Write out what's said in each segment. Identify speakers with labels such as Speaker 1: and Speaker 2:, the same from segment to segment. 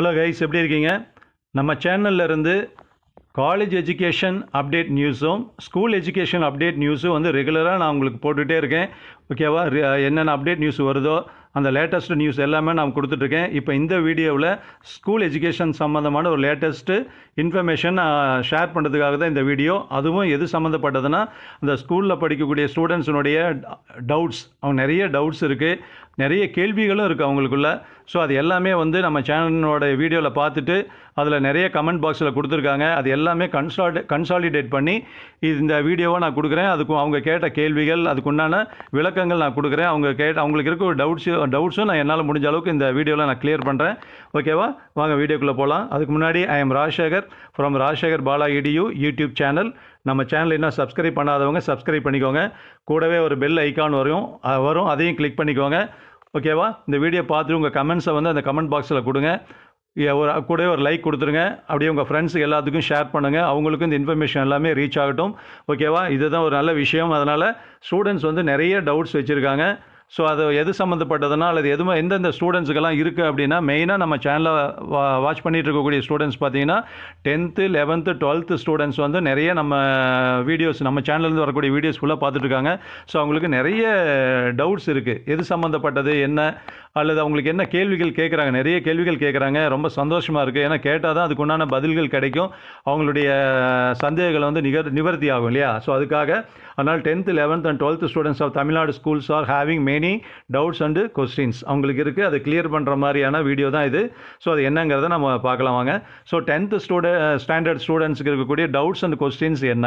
Speaker 1: hello guys எப்படி இருக்கீங்க நம்ம சேனலில் இருந்து காலேஜ் எஜுகேஷன் அப்டேட் நியூஸும் ஸ்கூல் எஜுகேஷன் அப்டேட் நியூஸும் வந்து ரெகுலராக நான் உங்களுக்கு போட்டுகிட்டே இருக்கேன் ஓகேவா என்னென்ன அப்டேட் நியூஸ் வருதோ அந்த லேட்டஸ்ட் நியூஸ் எல்லாமே நான் கொடுத்துட்ருக்கேன் இப்போ இந்த வீடியோவில் ஸ்கூல் எஜுகேஷன் சம்மந்தமான ஒரு லேட்டஸ்ட்டு இன்ஃபர்மேஷன் ஷேர் பண்ணுறதுக்காக தான் இந்த வீடியோ அதுவும் எது சம்மந்தப்பட்டதுன்னா அந்த ஸ்கூலில் படிக்கக்கூடிய ஸ்டூடெண்ட்ஸினுடைய டவுட்ஸ் அவங்க நிறைய டவுட்ஸ் இருக்குது நிறைய கேள்விகளும் இருக்குது அவங்களுக்குள்ள ஸோ அது எல்லாமே வந்து நம்ம சேனலோட வீடியோவில் பார்த்துட்டு அதில் நிறைய கமெண்ட் பாக்ஸில் கொடுத்துருக்காங்க அது எல்லாமே கன்சால்ட் கன்சாலிடேட் பண்ணி இந்த வீடியோவை நான் கொடுக்குறேன் அதுக்கு அவங்க கேட்ட கேள்விகள் அதுக்குண்டான விளக்கங்கள் நான் கொடுக்குறேன் அவங்க கேட்ட அவங்களுக்கு இருக்க டவுட்ஸு டவுட்ஸும் நான் என்னால் முடிஞ்ச அளவுக்கு இந்த வீடியோவில் நான் கிளியர் பண்ணுறேன் ஓகேவா வாங்க வீடியோக்குள்ளே போகலாம் அதுக்கு முன்னாடி I am Rajasekar from Rajasekar Bala edu YouTube channel நம்ம சேனல் என்ன சப்ஸ்கிரைப் பண்ணாதவங்க சப்ஸ்கிரைப் பண்ணிக்கோங்க கூடவே ஒரு பெல் ஐக்கான் வரும் வரும் அதையும் கிளிக் பண்ணிக்கோங்க ஓகேவா இந்த வீடியோ பார்த்துட்டு உங்கள் கமெண்ட்ஸை வந்து அந்த கமெண்ட் பாக்ஸில் கொடுங்க ஒரு கூட ஒரு லைக் கொடுத்துருங்க அப்படியே உங்கள் ஃப்ரெண்ட்ஸ் எல்லாத்துக்கும் ஷேர் பண்ணுங்கள் அவங்களுக்கும் இந்த இன்ஃபர்மேஷன் எல்லாமே ரீச் ஆகட்டும் ஓகேவா இதுதான் ஒரு நல்ல விஷயம் அதனால் ஸ்டூடெண்ட்ஸ் வந்து நிறைய டவுட்ஸ் வச்சுருக்காங்க ஸோ அது எது சம்மந்தப்பட்டதுனால் அல்லது எதுவும் எந்தெந்த ஸ்டூடெண்ட்ஸுக்கெல்லாம் இருக்குது அப்படின்னா மெயினாக நம்ம சேனலை வா வாட்ச் பண்ணிகிட்டு இருக்கக்கூடிய ஸ்டூடெண்ட்ஸ் பார்த்தீங்கன்னா டென்த்து லெவன்த்து டுவெல்த்து ஸ்டூடெண்ட்ஸ் வந்து நிறைய நம்ம வீடியோஸ் நம்ம சேனல்லேருந்து வரக்கூடிய வீடியோஸ் ஃபுல்லாக பார்த்துட்ருக்காங்க ஸோ அவங்களுக்கு நிறைய டவுட்ஸ் இருக்குது எது சம்மந்தப்பட்டது என்ன அல்லது அவங்களுக்கு என்ன கேள்விகள் கேட்குறாங்க நிறைய கேள்விகள் கேட்குறாங்க ரொம்ப சந்தோஷமாக இருக்குது ஏன்னா கேட்டால் தான் அதுக்குண்டான பதில்கள் கிடைக்கும் அவங்களுடைய சந்தேகங்கள் வந்து நிகர் நிவர்த்தி ஆகும் இல்லையா ஸோ அதுக்காக அதனால் tenth eleventh and twelfth students of Tamil Nadu schools are having many doubts and questions அவங்களுக்கு இருக்குது அதை கிளியர் பண்ணுற மாதிரியான வீடியோ தான் இது ஸோ அது என்னங்கிறத நம்ம பார்க்கலாம் வாங்க ஸோ டென்த்து ஸ்டூடெண்ட் ஸ்டாண்டர்ட் ஸ்டூடெண்ட்ஸுக்கு இருக்கக்கூடிய டவுட்ஸ் அண்ட் கொஸ்டின்ஸ் என்ன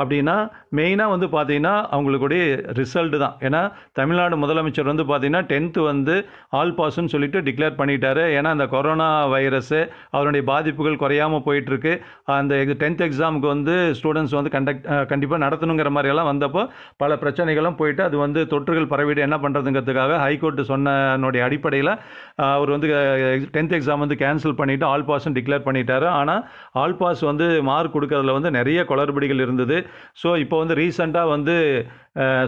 Speaker 1: அப்படின்னா மெயினாக வந்து பார்த்திங்கன்னா அவங்களுக்குடைய ரிசல்ட் தான் ஏன்னா தமிழ்நாடு முதலமைச்சர் வந்து பார்த்திங்கன்னா டென்த்து வந்து ஆல் பாஸ்ன்னு சொல்லிட்டு டிக்ளேர் பண்ணிட்டாரு ஏன்னா அந்த கொரோனா வைரஸ்ஸு அவருடைய பாதிப்புகள் குறையாமல் போயிட்டுருக்கு அந்த டென்த் எக்ஸாமுக்கு வந்து ஸ்டூடெண்ட்ஸ் வந்து கண்டக்ட் கண்டிப்பாக நடத்தணுங்கிற மாதிரியெல்லாம் வந்தப்போ பல பிரச்சனைகளும் போயிட்டு அது வந்து தொற்றுகள் பரவிட்டு என்ன பண்ணுறதுங்கிறதுக்காக ஹைகோர்ட்டு சொன்னனுடைய அடிப்படையில் அவர் வந்து டென்த் எக்ஸாம் வந்து கேன்சல் பண்ணிவிட்டு ஆல் பாஸ்ன்னு டிக்ளேர் பண்ணிட்டாரு ஆனால் ஆல் பாஸ் வந்து மார்க் கொடுக்கறதுல வந்து நிறைய குளறுபடிகள் இருந்தது ஸோ இப்போ வந்து ரீசெண்டாக வந்து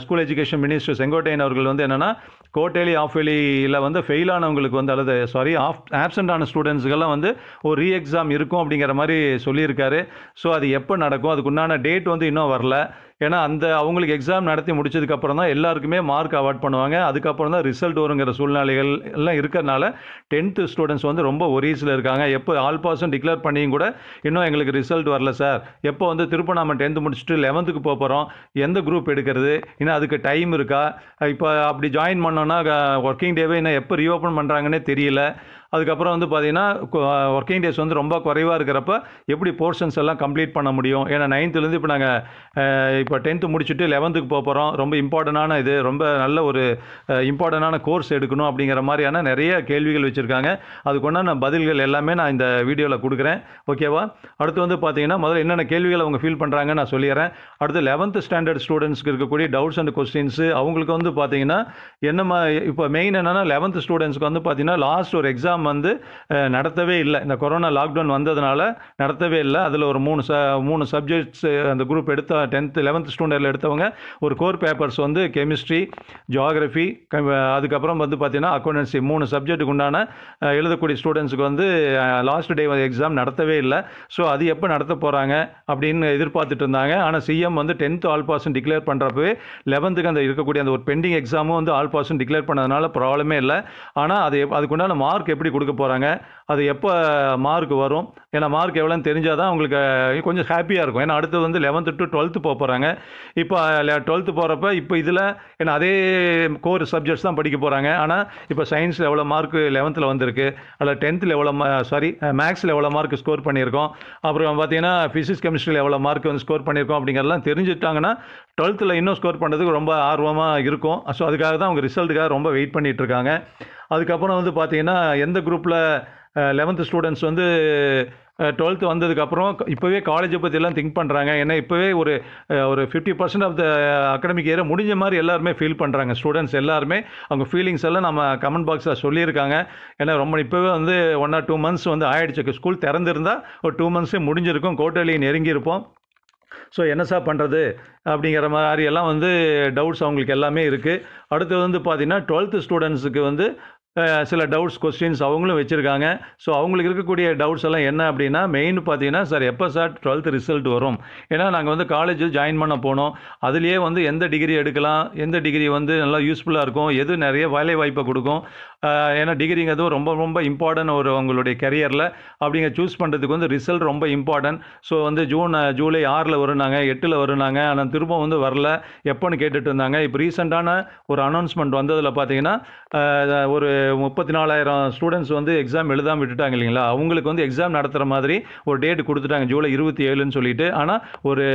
Speaker 1: ஸ்கூல் எஜுகேஷன் மினிஸ்டர் செங்கோட்டையன் அவர்கள் வந்து என்னென்னா கோட்டேலி ஆஃப் வேலியில் வந்து ஃபெயிலானவங்களுக்கு வந்து அல்லது சாரி ஆஃப் ஆப்சண்ட் ஆன ஸ்டூடெண்ட்ஸுக்கெல்லாம் வந்து ஒரு ரீ எக்ஸாம் இருக்கும் அப்படிங்கிற மாதிரி சொல்லியிருக்காரு ஸோ அது எப்போ நடக்கும் அதுக்குண்டான டேட் வந்து இன்னும் வரல ஏன்னா அந்த அவங்களுக்கு எக்ஸாம் நடத்தி முடிச்சதுக்கப்புறம் தான் எல்லாருக்குமே மார்க் அவார்ட் பண்ணுவாங்க அதுக்கப்புறம் தான் ரிசல்ட் வருங்கிற சூழ்நிலைகள் எல்லாம் இருக்கிறனால டென்த்து ஸ்டூடெண்ட்ஸ் வந்து ரொம்ப ஒரீஸில் இருக்காங்க எப்போ ஆல் பாஸும் டிக்ளேர் பண்ணியும் கூட இன்னும் எங்களுக்கு ரிசல்ட் வரல சார் எப்போ வந்து திருப்பண்ணாமல் டென்த்து முடிச்சுட்டு லெவன்த்துக்கு போகிறோம் எந்த குரூப் எடுக்கிறது இன்னும் அதுக்கு டைம் இருக்கா இப்போ அப்படி ஜாயின் பண்ணோன்னா ஒர்க்கிங் டேவே இன்னும் எப்போ ரீஓப்பன் பண்ணுறாங்கன்னே தெரியல அதுக்கப்புறம் வந்து பார்த்தீங்கன்னா ஒர்க்கிங் டேஸ் வந்து ரொம்ப குறைவாக இருக்கிறப்ப எப்படி போர்ஷன்ஸ் எல்லாம் கம்ப்ளீட் பண்ண முடியும் ஏன்னா நைன்த்துலேருந்து இப்போ நாங்கள் இப்போ டென்த்து முடிச்சுட்டு லெவன்த்துக்கு போக போகிறோம் ரொம்ப இம்பார்ட்டண்டான இது ரொம்ப நல்ல ஒரு இம்பார்ட்டண்டான கோர்ஸ் எடுக்கணும் அப்படிங்கிற மாதிரியான நிறைய கேள்விகள் வச்சுருக்காங்க நான் பதில்கள் எல்லாமே நான் இந்த வீடியோவில் கொடுக்குறேன் ஓகேவா அடுத்து வந்து பார்த்தீங்கன்னா முதல்ல என்னென்ன கேள்விகள் அவங்க ஃபீல் பண்ணுறாங்கன்னு நான் சொல்லிடுறேன் அடுத்து லெவன்த்து ஸ்டாண்டர்ட் ஸ்டூடெண்ட்ஸ்க்கு இருக்கக்கூடிய டவுட்ஸ் அண்ட் கொஸ்டின்ஸ் அவங்களுக்கு வந்து பார்த்தீங்கன்னா என்ன இப்போ மெயின் என்னென்னா லெவன்த்து ஸ்டூடெண்ட்ஸ்க்கு வந்து பார்த்தீங்கன்னா லாஸ்ட் ஒரு எக்ஸாம் எல்லாம் வந்து நடத்தவே இல்லை இந்த கொரோனா லாக்டவுன் வந்ததுனால நடத்தவே இல்லை அதில் ஒரு மூணு ச மூணு சப்ஜெக்ட்ஸ் அந்த குரூப் எடுத்த டென்த்து லெவன்த் ஸ்டாண்டர்டில் எடுத்தவங்க ஒரு கோர் பேப்பர்ஸ் வந்து கெமிஸ்ட்ரி ஜியாகிரஃபி அதுக்கப்புறம் வந்து பார்த்தீங்கன்னா அக்கௌண்டன்சி மூணு சப்ஜெக்ட்டுக்கு உண்டான எழுதக்கூடிய ஸ்டூடெண்ட்ஸுக்கு வந்து லாஸ்ட் டே எக்ஸாம் நடத்தவே இல்லை ஸோ அது எப்போ நடத்த போகிறாங்க அப்படின்னு எதிர்பார்த்துட்டு இருந்தாங்க ஆனால் சிஎம் வந்து டென்த்து ஆல் பாஸ்ன்னு டிக்ளேர் பண்ணுறப்பவே லெவன்த்துக்கு அந்த இருக்கக்கூடிய அந்த ஒரு பெண்டிங் எக்ஸாமும் வந்து ஆல் பாஸ்ன்னு டிக்ளேர் பண்ணதுனால ப்ராப்ளமே இல்லை ஆனால் அது அதுக்குண்டான மார்க் எப்படி கொடுக்க போகிறாங்க அது எப்போ மார்க் வரும் ஏன்னா மார்க் எவ்வளோன்னு தெரிஞ்சால் தான் அவங்களுக்கு கொஞ்சம் ஹாப்பியாக இருக்கும் ஏன்னா அடுத்து வந்து லெவன்த்து டு டுவெல்த்து போக போகிறாங்க இப்போ டுவெல்த்து போகிறப்ப இப்போ இதில் ஏன்னா அதே கோர் சப்ஜெக்ட்ஸ் தான் படிக்க போகிறாங்க ஆனால் இப்போ சயின்ஸில் எவ்வளோ மார்க் லெவன்த்தில் வந்திருக்கு அதில் டென்த்தில் எவ்வளோ சாரி மேக்ஸில் எவ்வளோ மார்க் ஸ்கோர் பண்ணியிருக்கோம் அப்புறம் பார்த்தீங்கன்னா ஃபிசிக்ஸ் கெமிஸ்ட்ரியில் எவ்வளோ மார்க் வந்து ஸ்கோர் பண்ணியிருக்கோம் அப்படிங்கிறதெல்லாம் தெரிஞ்சுட்டாங்கன்னா டுவெல்த்தில் இன்னும் ஸ்கோர் பண்ணுறதுக்கு ரொம்ப ஆர்வமாக இருக்கும் ஸோ அதுக்காக தான் அவங்க ரிசல்ட்டுக்காக ரொம்ப வெயிட் பண்ணிகிட்ருக்காங்க அதுக்கப்புறம் வந்து பார்த்திங்கன்னா எந்த குரூப்பில் லெவன்த்து ஸ்டூடெண்ட்ஸ் வந்து டுவெல்த்து வந்ததுக்கப்புறம் இப்போவே காலேஜை பற்றிலாம் திங்க் பண்ணுறாங்க ஏன்னா இப்போவே ஒரு ஒரு fifty percent of the academic இயரை முடிஞ்ச மாதிரி எல்லாருமே ஃபீல் பண்ணுறாங்க ஸ்டூடெண்ட்ஸ் எல்லாருமே அவங்க ஃபீலிங்ஸ் எல்லாம் நம்ம கமெண்ட் பாக்ஸில் சொல்லியிருக்காங்க ஏன்னா ரொம்ப இப்போவே வந்து ஒன் ஆர் டூ மந்த்ஸ் வந்து ஆயிடுச்சு ஸ்கூல் திறந்துருந்தால் ஒரு டூ மந்த்ஸே முடிஞ்சிருக்கும் கோட்டலியை நெருங்கியிருப்போம் ஸோ என்ன சார் பண்ணுறது அப்படிங்கிற மாதிரி எல்லாம் வந்து டவுட்ஸ் அவங்களுக்கு எல்லாமே இருக்குது அடுத்தது வந்து பார்த்திங்கன்னா டுவெல்த்து ஸ்டூடெண்ட்ஸுக்கு வந்து சில டவுட்ஸ் கொஸ்டின்ஸ் அவங்களும் வச்சுருக்காங்க ஸோ அவங்களுக்கு இருக்கக்கூடிய டவுட்ஸ் எல்லாம் என்ன அப்படின்னா மெயின் பார்த்தீங்கன்னா சார் எப்போ சார் டுவெல்த் ரிசல்ட் வரும் ஏன்னா நாங்கள் வந்து காலேஜ் ஜாயின் பண்ண போனோம் அதுலேயே வந்து எந்த டிகிரி எடுக்கலாம் எந்த டிகிரி வந்து நல்லா யூஸ்ஃபுல்லாக இருக்கும் எது நிறைய வேலை வாய்ப்பை கொடுக்கும் ஏன்னா டிகிரிங்கிறது ரொம்ப ரொம்ப இம்பார்ட்டன் ஒரு உங்களுடைய கரியரில் அப்படிங்க சூஸ் பண்ணுறதுக்கு வந்து ரிசல்ட் ரொம்ப இம்பார்ட்டன்ட் ஸோ வந்து ஜூன் ஜூலை ஆறில் வருனாங்க எட்டில் வருனாங்க ஆனால் திரும்ப வந்து வரல எப்போன்னு கேட்டுட்டு இருந்தாங்க இப்போ ரீசெண்டான ஒரு அனௌன்ஸ்மெண்ட் வந்ததில் பார்த்தீங்கன்னா ஒரு முப்பத்தி நாலாயிரம் ஸ்டூடெண்ட்ஸ் வந்து எக்ஸாம் எழுதாமல் விட்டுட்டாங்க இல்லைங்களா அவங்களுக்கு வந்து எக்ஸாம் நடத்துகிற மாதிரி ஒரு டேட் கொடுத்துட்டாங்க ஜூலை இருபத்தி ஏழுன்னு சொல்லிட்டு ஆனால் ஒரு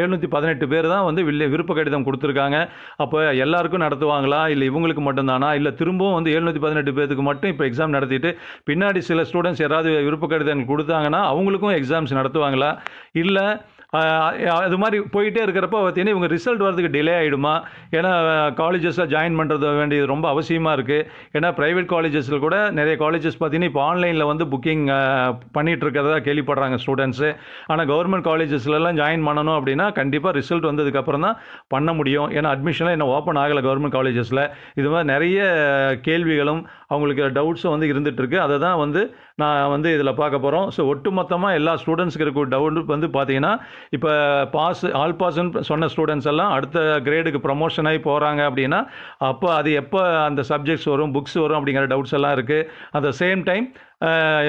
Speaker 1: எழுநூற்றி பதினெட்டு பேர் தான் வந்து விருப்ப கடிதம் கொடுத்துருக்காங்க அப்போ எல்லாருக்கும் நடத்துவாங்களா இல்லை இவங்களுக்கு மட்டும்தானா இல்லை திரும்பவும் வந்து எழுநூற்றி பதினெட்டு பேருக்கு மட்டும் இப்போ எக்ஸாம் நடத்திட்டு பின்னாடி சில ஸ்டூடெண்ட்ஸ் யாராவது விருப்ப கடிதங்கள் கொடுத்தாங்கன்னா அவங்களுக்கும் எக்ஸாம்ஸ் நடத்துவாங்களா இல்லை அது மாதிரி போயிட்டே இருக்கிறப்ப பார்த்தீங்கன்னா இவங்க ரிசல்ட் வரதுக்கு டிலே ஆகிடுமா ஏன்னா காலேஜஸில் ஜாயின் பண்ணுறது வேண்டியது ரொம்ப அவசியமாக இருக்குது ஏன்னா ப்ரைவேட் காலேஜஸில் கூட நிறைய காலேஜஸ் பார்த்தீங்கன்னா இப்போ ஆன்லைனில் வந்து புக்கிங் பண்ணிகிட்டு இருக்கிறதா கேள்விப்படுறாங்க ஸ்டூடெண்ட்ஸு ஆனால் கவர்மெண்ட் காலேஜஸ்லலாம் ஜாயின் பண்ணணும் அப்படின்னா கண்டிப்பாக ரிசல்ட் வந்ததுக்கப்புறம் தான் பண்ண முடியும் ஏன்னா அட்மிஷன்லாம் இன்னும் ஓப்பன் ஆகலை கவர்மெண்ட் காலேஜஸில் இது மாதிரி நிறைய கேள்விகளும் அவங்களுக்கு டவுட்ஸும் வந்து இருந்துகிட்ருக்கு அதை தான் வந்து நான் வந்து இதில் பார்க்க போகிறோம் ஸோ ஒட்டுமொத்தமாக எல்லா ஸ்டூடெண்ட்ஸுக்கு இருக்க டவுட் வந்து பார்த்தீங்கன்னா இப்போ பாஸ் ஆல் பாஸ்ன்னு சொன்ன ஸ்டூடெண்ட்ஸ் எல்லாம் அடுத்த கிரேடுக்கு ப்ரமோஷன் ஆகி போகிறாங்க அப்படின்னா அப்போ அது எப்போ அந்த சப்ஜெக்ட்ஸ் வரும் புக்ஸ் வரும் அப்படிங்கிற டவுட்ஸ் எல்லாம் இருக்குது அட் த சேம் டைம்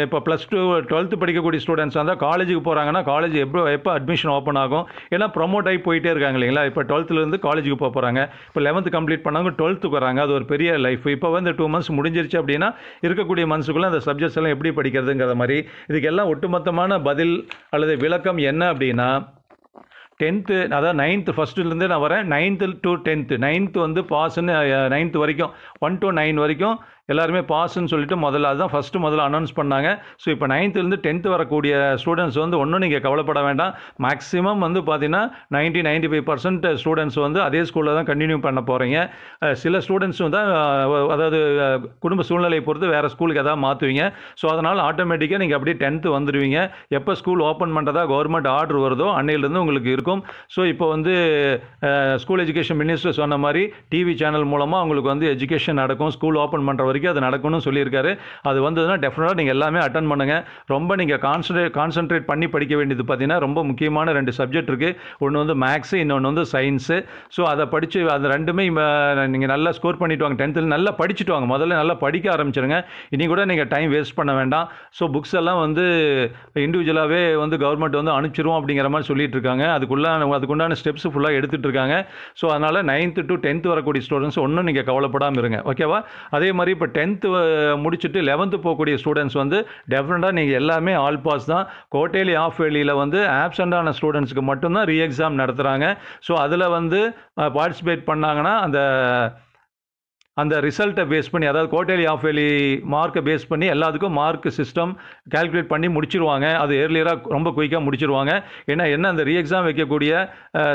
Speaker 1: இப்போ ப்ளஸ் டூ டுவெல்த்து படிக்கக்கூடிய ஸ்டூடெண்ட்ஸ் வந்து காலேஜுக்கு போகிறாங்கன்னா காலேஜ் எப்போ எப்போ அட்மிஷன் ஓப்பன் ஆகும் ஏன்னா ப்ரொமோட் ஆகி போயிட்டே இருக்காங்க இல்லைங்களா இப்போ டுவெல்த்துலேருந்து காலேஜுக்கு போக போகிறாங்க இப்போ லெவன்த்து கம்ப்ளீட் பண்ணாங்க டுவெல்த்துக்கு வராங்க அது ஒரு பெரிய லைஃப் இப்போ வந்து டூ மந்த்ஸ் முடிஞ்சிருச்சு அப்படின்னா இருக்கக்கூடிய மந்த்ஸுக்குள்ளே அந்த சப்ஜெக்ட்ஸ் எல்லாம் எப்படி படிக்கிறதுங்கிற மாதிரி இதுக்கெல்லாம் ஒட்டுமொத்தமான பதில் அல்லது விளக்கம் என்ன அப்படின்னா டென்த்து அதாவது நைன்த்து ஃபஸ்ட்டுலேருந்து நான் வரேன் நைன்த்து டு டென்த்து நைன்த்து வந்து பாஸ்ன்னு நைன்த்து வரைக்கும் ஒன் டு நைன் வரைக்கும் எல்லாருமே பாஸ்ன்னு சொல்லிட்டு முதல்ல அதுதான் ஃபஸ்ட்டு முதல்ல அனௌன்ஸ் பண்ணாங்க ஸோ இப்போ நைன்த்துலேருந்து டென்த்து வரக்கூடிய ஸ்டூடெண்ட்ஸ் வந்து ஒன்றும் நீங்கள் கவலைப்பட வேண்டாம் மேக்ஸிமம் வந்து பார்த்தீங்கன்னா ninety ninety five percent students வந்து அதே ஸ்கூலில் தான் கண்டினியூ பண்ண போகிறீங்க சில ஸ்டூடெண்ட்ஸ் தான் அதாவது குடும்ப சூழ்நிலையை பொறுத்து வேறு ஸ்கூலுக்கு எதாவது மாற்றுவீங்க ஸோ அதனால் ஆட்டோமேட்டிக்காக நீங்கள் அப்படியே டென்த்து வந்துடுவீங்க எப்போ ஸ்கூல் ஓப்பன் பண்ணுறதா கவர்மெண்ட் ஆர்டர் வருதோ அன்னையிலேருந்து உங்களுக்கு இருக்கும் ஸோ இப்போ வந்து ஸ்கூல் எஜுகேஷன் மினிஸ்டர் சொன்ன மாதிரி டிவி சேனல் மூலமாக உங்களுக்கு வந்து எஜுகேஷன் நடக்கும் ஸ்கூல் ஓப்பன் பண்ணுற வரைக்கும் அது நடக்கும்னு சொல்லியிருக்காரு அது வந்ததுன்னா டெஃபினட்டாக நீங்கள் எல்லாமே அட்டன் பண்ணுங்கள் ரொம்ப நீங்கள் கான்சன்ட்ரேட் கான்சன்ட்ரேட் பண்ணி படிக்க வேண்டியது பார்த்தீங்கன்னா ரொம்ப முக்கியமான ரெண்டு சப்ஜெக்ட் இருக்குது ஒன்று வந்து மேக்ஸு இன்னொன்று வந்து சயின்ஸு ஸோ அதை படித்து அது ரெண்டுமே நீங்கள் நல்லா ஸ்கோர் பண்ணிட்டு வாங்க டென்த்தில் நல்லா படிச்சுட்டு வாங்க முதல்ல நல்லா படிக்க ஆரம்பிச்சிருங்க இனி கூட நீங்கள் டைம் வேஸ்ட் பண்ண வேண்டாம் ஸோ புக்ஸ் எல்லாம் வந்து இண்டிவிஜுவலாகவே வந்து கவர்மெண்ட் வந்து அனுப்பிச்சிருவோம் அப்படிங்கிற மாதிரி சொல்லிட்டு இருக்காங்க அதுக்குள்ள அதுக்குண்டான ஸ்டெப்ஸ் ஃபுல்லாக எடுத்துகிட்டு இருக்காங்க ஸோ அதனால் நைன்த்து டு டென்த்து வரக்கூடிய ஸ்டூடெண்ட்ஸ் ஒன்றும் நீங்கள் கவலைப்படாமல் இருங்க ஓகேவா அதே மாதிரி இப்போ டென்த்து முடிச்சுட்டு லெவன்த்து போகக்கூடிய ஸ்டூடெண்ட்ஸ் வந்து டெஃபினட்டாக நீங்கள் எல்லாமே ஆல் பாஸ் தான் கோட்டேலி ஆஃப் வேலியில் வந்து ஆப்சண்டான ஸ்டூடெண்ட்ஸ்க்கு மட்டும்தான் ரீ எக்ஸாம் நடத்துகிறாங்க ஸோ அதில் வந்து பார்ட்டிசிபேட் பண்ணாங்கன்னா அந்த அந்த ரிசல்ட்டை பேஸ் பண்ணி அதாவது கோட்டேலி ஆஃப் வேலி மார்க்கை பேஸ் பண்ணி எல்லாத்துக்கும் மார்க் சிஸ்டம் கால்குலேட் பண்ணி முடிச்சிருவாங்க அது ஏர்லியராக ரொம்ப குயிக்காக முடிச்சிருவாங்க ஏன்னா என்ன அந்த ரீ எக்ஸாம் வைக்கக்கூடிய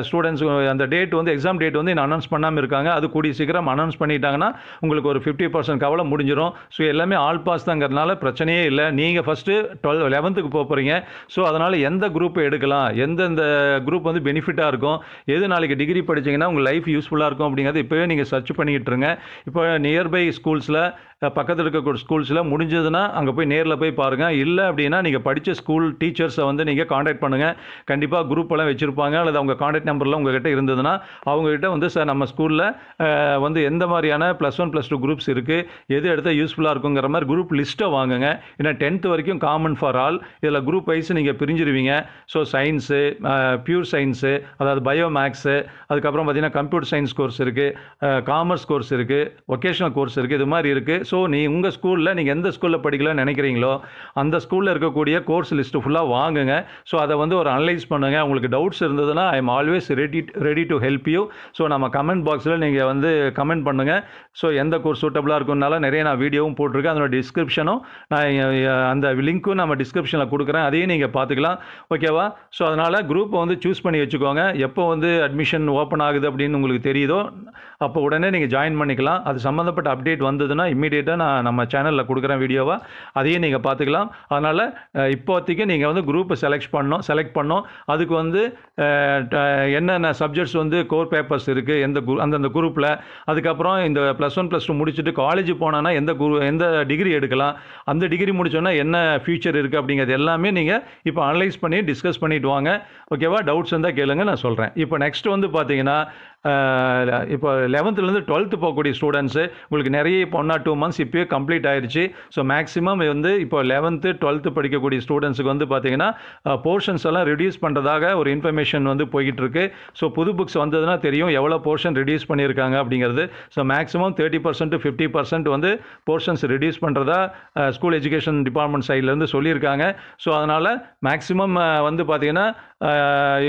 Speaker 1: ஸ்டூடெண்ட்ஸ் அந்த டேட் வந்து எக்ஸாம் டேட் வந்து இன்னும் அனௌன்ஸ் பண்ணாமல் இருக்காங்க அது கூடிய சீக்கிரம் அனௌன்ஸ் பண்ணிட்டாங்கன்னா உங்களுக்கு ஒரு ஃபிஃப்டி பர்சன்ட் கவலை முடிஞ்சிடும் ஸோ எல்லாமே ஆல் பாஸ் தாங்கிறதுனால பிரச்சனையே இல்லை நீங்கள் ஃபஸ்ட்டு டுவெல் லெவன்த்துக்கு போக போகிறீங்க ஸோ அதனால் எந்த குரூப் எடுக்கலாம் எந்தெந்த குரூப் வந்து பெனிஃபிட்டாக இருக்கும் எது நாளைக்கு டிகிரி படிச்சிங்கன்னா உங்கள் லைஃப் யூஸ்ஃபுல்லாக இருக்கும் அப்படிங்கிறது இப்போவே நீங்கள் சர்ச் பண்ணிக்கிட்டுருங்க இப்போ நியர்பை ஸ்கூல்ஸில் பக்கத்தில் இருக்க ஸ்கூல்ஸில் முடிஞ்சதுன்னா அங்கே போய் நேரில் போய் பாருங்கள் இல்லை அப்படின்னா நீங்கள் படித்த ஸ்கூல் டீச்சர்ஸை வந்து நீங்கள் காண்டாக்ட் பண்ணுங்கள் கண்டிப்பாக குரூப் எல்லாம் வச்சுருப்பாங்க அல்லது அவங்க காண்டாக்ட் நம்பர்லாம் உங்கள்கிட்ட இருந்ததுன்னா அவங்ககிட்ட வந்து சார் நம்ம ஸ்கூலில் வந்து எந்த மாதிரியான plus one plus two groups இருக்குது எது எடுத்தால் யூஸ்ஃபுல்லாக இருக்குங்கிற மாதிரி குரூப் லிஸ்ட்டை வாங்குங்க ஏன்னா டென்த்து வரைக்கும் காமன் ஃபார் ஆல் இதில் குரூப் வைஸ் நீங்கள் பிரிஞ்சிருவீங்க ஸோ சயின்ஸு பியூர் சயின்ஸு அதாவது பயோ மேக்ஸு அதுக்கப்புறம் பார்த்திங்கன்னா கம்ப்யூட்டர் சயின்ஸ் கோர்ஸ் இருக்குது காமர்ஸ் கோர்ஸ் இருக்குது ஒகேஷனல் கோர்ஸ் இருக்குது இது மாதிரி இருக்குது ஸோ நீ உங்கள் ஸ்கூலில் நீங்கள் எந்த ஸ்கூலில் படிக்கலாம்னு நினைக்கிறீங்களோ அந்த ஸ்கூலில் இருக்கக்கூடிய கோர்ஸ் லிஸ்ட்டு ஃபுல்லாக வாங்குங்க ஸோ அதை வந்து ஒரு அனலைஸ் பண்ணுங்கள் உங்களுக்கு டவுட்ஸ் இருந்ததுன்னா I am always ready ready to help you so நம்ம கமெண்ட் பாக்ஸில் நீங்கள் வந்து கமெண்ட் பண்ணுங்கள் ஸோ எந்த கோர்ஸ் சூட்டபுளாக இருக்குனால நிறைய நான் வீடியோவும் போட்டிருக்கேன் அதோட டிஸ்கிரிப்ஷனும் நான் அந்த லிங்க்கும் நம்ம டிஸ்கிரிப்ஷனில் கொடுக்குறேன் அதையும் நீங்கள் பார்த்துக்கலாம் ஓகேவா ஸோ அதனால் குரூப்பை வந்து சூஸ் பண்ணி வச்சுக்கோங்க எப்போ வந்து அட்மிஷன் ஓப்பன் ஆகுது அப்படின்னு உங்களுக்கு தெரியுதோ அப்போ உடனே நீங்கள் ஜாயின் பண்ணிக்கலாம் அது சம்மந்தப்பட்ட அப்டேட் வந்ததுன்னா இம்மீடியட்டாக நான் நம்ம சேனலில் கொடுக்குறேன் வீடியோவாக அதையும் நீங்கள் பார்த்துக்கலாம் அதனால் இப்போதைக்கு நீங்கள் வந்து குரூப்பை செலக்ட் பண்ணோம் செலக்ட் பண்ணோம் அதுக்கு வந்து என்னென்ன சப்ஜெக்ட்ஸ் வந்து கோர் பேப்பர்ஸ் இருக்குது எந்த குரு அந்தந்த குரூப்பில் அதுக்கப்புறம் இந்த ப்ளஸ் ஒன் ப்ளஸ் டூ முடிச்சுட்டு காலேஜ் போனோன்னா எந்த குரு எந்த டிகிரி எடுக்கலாம் அந்த டிகிரி முடித்தோன்னா என்ன ஃபியூச்சர் இருக்குது அப்படிங்கிறது எல்லாமே நீங்கள் இப்போ அனலைஸ் பண்ணி டிஸ்கஸ் பண்ணிவிட்டு வாங்க ஓகேவா டவுட்ஸ் இருந்தால் கேளுங்க நான் சொல்கிறேன் இப்போ நெக்ஸ்ட் வந்து பார்த்தீங்கன்னா இப்போ லெவன்த்துலேருந்து டுவெல்த்து போகக்கூடிய ஸ்டூடெண்ட்ஸு உங்களுக்கு நிறைய இப்போ ஒன் ஆர் டூ மந்த்ஸ் இப்போயே கம்ப்ளீட் ஆயிடுச்சு ஸோ மேக்ஸிமம் வந்து இப்போ லெவன்த்து டுவெல்த்து படிக்கக்கூடிய ஸ்டூடெண்ட்ஸுக்கு வந்து பார்த்தீங்கன்னா போர்ஷன்ஸ் எல்லாம் ரிடியூஸ் பண்ணுறதாக ஒரு இன்ஃபர்மேஷன் வந்து போய்கிட்டு இருக்கு ஸோ புது புக்ஸ் வந்ததுன்னா தெரியும் எவ்வளோ போர்ஷன் ரிடியூஸ் பண்ணியிருக்காங்க அப்படிங்கிறது so maximum thirty percent fifty percent வந்து போர்ஷன்ஸ் ரிடியூஸ் பண்ணுறதா ஸ்கூல் எஜுகேஷன் டிபார்ட்மெண்ட் சைட்லேருந்து சொல்லியிருக்காங்க ஸோ அதனால் மேக்ஸிமம் வந்து பார்த்திங்கன்னா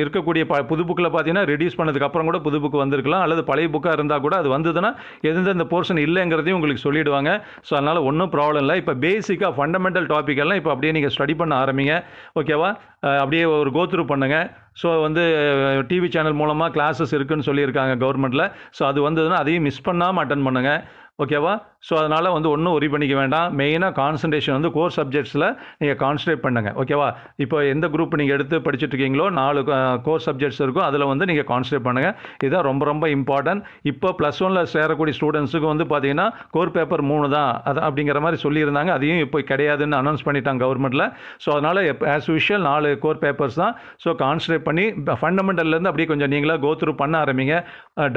Speaker 1: இருக்கக்கூடிய ப புது புக்கில் பார்த்தீங்கன்னா ரெடியூஸ் பண்ணதுக்கப்புறம் கூட புது புக்கு வந்திருக்கலாம் அல்லது பழைய புக்காக இருந்தால் கூட அது வந்ததுன்னா எந்தெந்த போர்ஷன் இல்லைங்கிறதையும் உங்களுக்கு சொல்லிவிடுவாங்க ஸோ அதனால் ஒன்றும் ப்ராப்ளம் இல்லை இப்போ பேசிக்காக ஃபண்டமெண்டல் டாபிக் எல்லாம் இப்போ அப்படியே நீங்கள் ஸ்டடி பண்ண ஆரம்பிங்க ஓகேவா அப்படியே ஒரு கோத்ரூ பண்ணுங்கள் ஸோ வந்து டிவி சேனல் மூலமாக கிளாஸஸ் இருக்குன்னு சொல்லியிருக்காங்க கவர்மெண்ட்டில் ஸோ அது வந்ததுன்னா அதையும் மிஸ் பண்ணாமல் அட்டன் பண்ணுங்கள் ஓகேவா ஸோ அதனால் வந்து ஒன்றும் ஒரி பண்ணிக்க வேண்டாம் மெயினாக கான்சன்ட்ரேஷன் வந்து கோர் சப்ஜெக்ட்ஸில் நீங்கள் கான்சன்ட்ரேட் பண்ணுங்கள் ஓகேவா இப்போ எந்த குரூப் நீங்கள் எடுத்து படிச்சுட்ருக்கீங்களோ இருக்கீங்களோ நாலு கோர் சப்ஜெக்ட்ஸ் இருக்கும் அதில் வந்து நீங்கள் கான்சன்ட்ரேட் பண்ணுங்கள் இதுதான் ரொம்ப ரொம்ப இம்பார்ட்டன்ட் இப்போ ப்ளஸ் ஒனில் சேரக்கூடிய ஸ்டூடெண்ட்ஸுக்கு வந்து பார்த்தீங்கன்னா கோர் பேப்பர் மூணு தான் அது அப்படிங்கிற மாதிரி சொல்லியிருந்தாங்க அதையும் இப்போ கிடையாதுன்னு அனௌன்ஸ் பண்ணிட்டாங்க கவர்மெண்ட்டில் ஸோ அதனால் ஆஸ் யூஷுவல் நாலு கோர் பேப்பர்ஸ் தான் ஸோ கான்சன்ட்ரேட் பண்ணி ஃபண்டமெண்டல்லேருந்து அப்படியே கொஞ்சம் நீங்களாக கோத்ரூ பண்ண ஆரம்பிங்க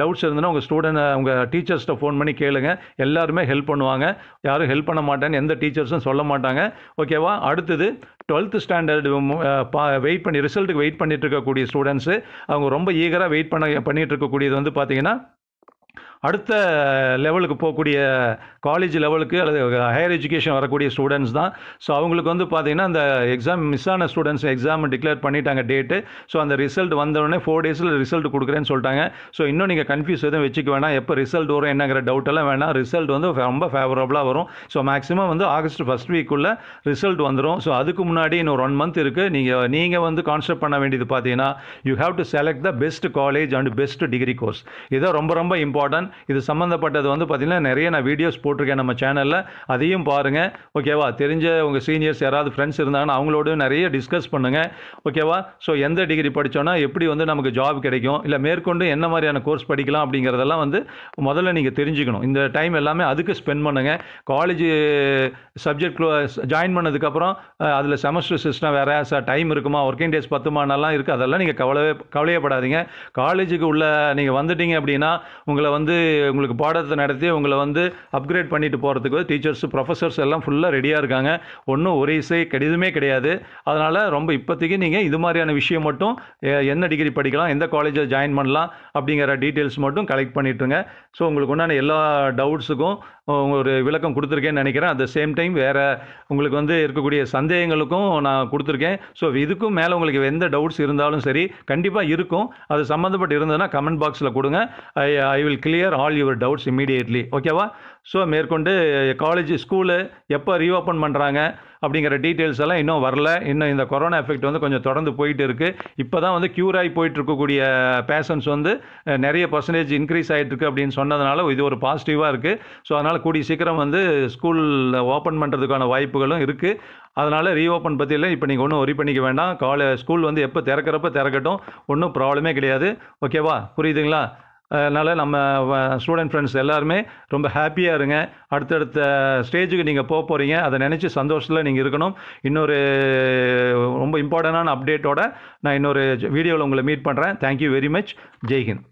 Speaker 1: டவுட்ஸ் இருந்ததுன்னா உங்கள் ஸ்டூடெண்ட் உங்கள் டீச்சர்ஸ்கிட்ட ஃபோன் பண்ணி கேளுங்கள் எல்லாருமே ஹெல்ப் பண்ணுவாங்க யாரும் ஹெல்ப் பண்ண மாட்டேன்னு எந்த டீச்சர்ஸும் சொல்ல மாட்டாங்க ஓகேவா அடுத்தது டுவெல்த்து ஸ்டாண்டர்டு வெயிட் பண்ணி ரிசல்ட்டுக்கு வெயிட் பண்ணிட்டு இருக்கக்கூடிய ஸ்டூடெண்ட்ஸு அவங்க ரொம்ப ஈகராக வெயிட் பண்ண பண்ணிகிட்டு இருக்கக்கூடியது வந்து பார்த்திங்கன்னா அடுத்த லெவலுக்கு போகக்கூடிய காலேஜ் லெவலுக்கு அல்லது ஹையர் எஜுகேஷன் வரக்கூடிய ஸ்டூடெண்ட்ஸ் தான் ஸோ அவங்களுக்கு வந்து பார்த்திங்கன்னா அந்த எக்ஸாம் மிஸ் ஆன ஸ்டூடெண்ட்ஸ் எக்ஸாம் டிக்ளேர் பண்ணிட்டாங்க டேட்டு ஸோ அந்த ரிசல்ட் வந்தவுடனே ஃபோர் டேஸில் ரிசல்ட் கொடுக்குறேன்னு சொல்லிட்டாங்க ஸோ இன்னும் நீங்கள் கன்ஃபியூஸ் எதுவும் வச்சுக்க வேணாம் எப்போ ரிசல்ட் வரும் என்னங்கிற டவுட் எல்லாம் வேணாம் ரிசல்ட் வந்து ரொம்ப ஃபேவரபுளாக வரும் ஸோ மேக்ஸிமம் வந்து ஆகஸ்ட் ஃபஸ்ட் வீக்குள்ளே ரிசல்ட் வந்துடும் ஸோ அதுக்கு முன்னாடி இன்னும் ஒன் மந்த் இருக்குது நீங்கள் நீங்கள் வந்து கான்செப்ட் பண்ண வேண்டியது பார்த்தீங்கன்னா you have to select the best college and best degree course இதை ரொம்ப ரொம்ப இம்பார்ட்டன்ட் இது சம்மந்தப்பட்டது வந்து பார்த்திங்கன்னா நிறைய நான் வீடியோஸ் போட்டிருக்கேன் நம்ம சேனலில் அதையும் பாருங்கள் ஓகேவா தெரிஞ்ச உங்கள் சீனியர்ஸ் யாராவது ஃப்ரெண்ட்ஸ் இருந்தாங்கன்னா அவங்களோட நிறைய டிஸ்கஸ் பண்ணுங்கள் ஓகேவா ஸோ எந்த டிகிரி படித்தோன்னா எப்படி வந்து நமக்கு ஜாப் கிடைக்கும் இல்லை மேற்கொண்டு என்ன மாதிரியான கோர்ஸ் படிக்கலாம் அப்படிங்கிறதெல்லாம் வந்து முதல்ல நீங்கள் தெரிஞ்சுக்கணும் இந்த டைம் எல்லாமே அதுக்கு ஸ்பெண்ட் பண்ணுங்கள் காலேஜ் சப்ஜெக்ட் ஜாயின் பண்ணதுக்கப்புறம் அதில் செமஸ்டர் சிஸ்டம் வேறு டைம் இருக்குமா ஒர்க்கிங் டேஸ் பத்துமானெல்லாம் இருக்குது அதெல்லாம் நீங்கள் கவலையே கவலையப்படாதீங்க காலேஜுக்கு உள்ள நீங்கள் வந்துட்டீங்க அப்படின்னா உங்களை வந்து உங்களுக்கு பாடத்தை நடத்தி உங்களை வந்து அப்கிரேட் பண்ணிட்டு போகிறதுக்கு டீச்சர்ஸ் ப்ரொஃபஸர்ஸ் எல்லாம் ஃபுல்லாக ரெடியாக இருக்காங்க ஒன்றும் ஒரு இசை கடிதமே கிடையாது அதனால் ரொம்ப இப்போதைக்கு நீங்கள் இது மாதிரியான விஷயம் மட்டும் என்ன டிகிரி படிக்கலாம் எந்த காலேஜில் ஜாயின் பண்ணலாம் அப்படிங்கிற டீட்டெயில்ஸ் மட்டும் கலெக்ட் பண்ணிட்டுருங்க ஸோ உங்களுக்கு உண்டான எல்லா டவுட்ஸுக்கும் ஒரு விளக்கம் கொடுத்துருக்கேன்னு நினைக்கிறேன் அட் த சேம் டைம் வேறு உங்களுக்கு வந்து இருக்கக்கூடிய சந்தேகங்களுக்கும் நான் கொடுத்துருக்கேன் ஸோ இதுக்கும் மேலே உங்களுக்கு எந்த டவுட்ஸ் இருந்தாலும் சரி கண்டிப்பாக இருக்கும் அது சம்மந்தப்பட்டு இருந்ததுன்னா கமெண்ட் பாக்ஸில் கொடுங்க I I will clear all your doubts immediately ஓகேவா ஸோ மேற்கொண்டு காலேஜ் ஸ்கூலு எப்போ ரீஓப்பன் பண்ணுறாங்க அப்படிங்கிற டீட்டெயில்ஸ் எல்லாம் இன்னும் வரல இன்னும் இந்த கொரோனா எஃபெக்ட் வந்து கொஞ்சம் தொடர்ந்து போயிட்டு இருக்குது இப்போ தான் வந்து க்யூர் ஆகி போயிட்டு இருக்கக்கூடிய பேஷன்ஸ் வந்து நிறைய பர்சன்டேஜ் இன்க்ரீஸ் ஆகிட்டு இருக்குது அப்படின்னு சொன்னதுனால இது ஒரு பாசிட்டிவாக இருக்குது ஸோ அதனால் கூடிய சீக்கிரம் வந்து ஸ்கூல் ஓப்பன் பண்ணுறதுக்கான வாய்ப்புகளும் இருக்குது அதனால் ரீஓப்பன் இல்லை இப்போ நீங்கள் ஒன்றும் ஒரி பண்ணிக்க வேண்டாம் காலே ஸ்கூல் வந்து எப்போ திறக்கிறப்ப திறக்கட்டும் ஒன்றும் ப்ராப்ளமே கிடையாது ஓகேவா புரியுதுங்களா அதனால் நம்ம ஸ்டூடெண்ட் ஃப்ரெண்ட்ஸ் எல்லாருமே ரொம்ப ஹாப்பியாக இருங்க அடுத்தடுத்த ஸ்டேஜுக்கு நீங்கள் போக போகிறீங்க அதை நினச்சி சந்தோஷத்தில் நீங்கள் இருக்கணும் இன்னொரு ரொம்ப இம்பார்ட்டண்டான அப்டேட்டோட நான் இன்னொரு வீடியோவில் உங்களை மீட் பண்ணுறேன் தேங்க்யூ வெரி மச் ஜெய்ஹிந்த்